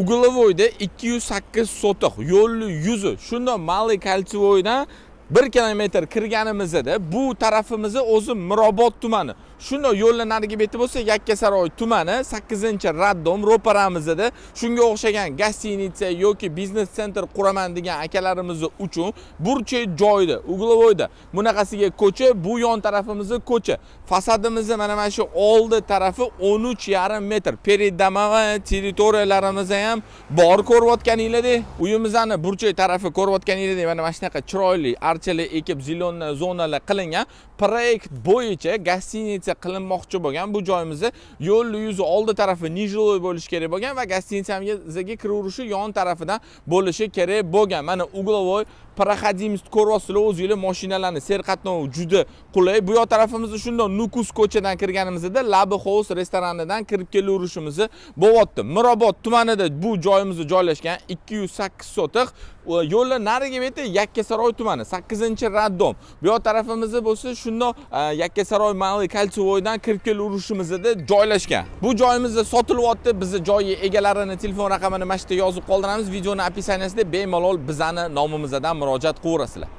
uglavoyda 208 sotix yo'lni yuzi shunda малый кольцевойdan 1 kilometr kirganimizda bu tarafimizni o'zi mirobod tumani shundoq yo'lni narigi beti bo'lsa yakkasaroy tumani 8 raddom ro'paramizda shunga o'xshagan gостиница yoki biznes sentr quraman degan akalarimiz uchun burchak joyda угловойda bunaqasiga ko'cha bu yon tarafimizni ko'cha fasadimizni mana mana shu oldi tarafi 13,5 metr передомовая territoriyalarimiz ham bor ko'rayotganinglardek uyimizni burchak tarafi ko'rayotganinglardek mana mana shunaqa chiroyli archalar ekib zelenalar zonalar qilingan proyekt bo'yicha гостиница gastinitsiya qilinmoqchi bo'lgan bu joyimizni yo'lni yuzi oldi tarafi niжилой bo'lishi kerak bo'lgan va gostinitsamizga kiraverishi yon tarafidan bo'lishi kerak bo'lgan mana угловой проходимость ko'ryapsizlar o'zinglar mashinalarni serqatnov juda qulay bu yoq tarafimizda shundoq nukus ko'chadan kirganimizda labi hovuz restoranidan kirib kelaverishimizni bo'lyapti mirobod tumanida bu joyimizda joylashgan 208 sotix yo'lni narigi beti yakkasaroy tumani 8 raddom bu yoq tarafimizda bo'lsa shundoq e, yakkasaroy mali кольцевойdan kirib kelaverishimizda joylashgan bu joyimizda sotilyapti bizni joy egalarini telefon raqamini mana shu yerda yozib qoldiramiz videoni описаниясida bemalol bizani nomimizdan murojaat qilaverasizlar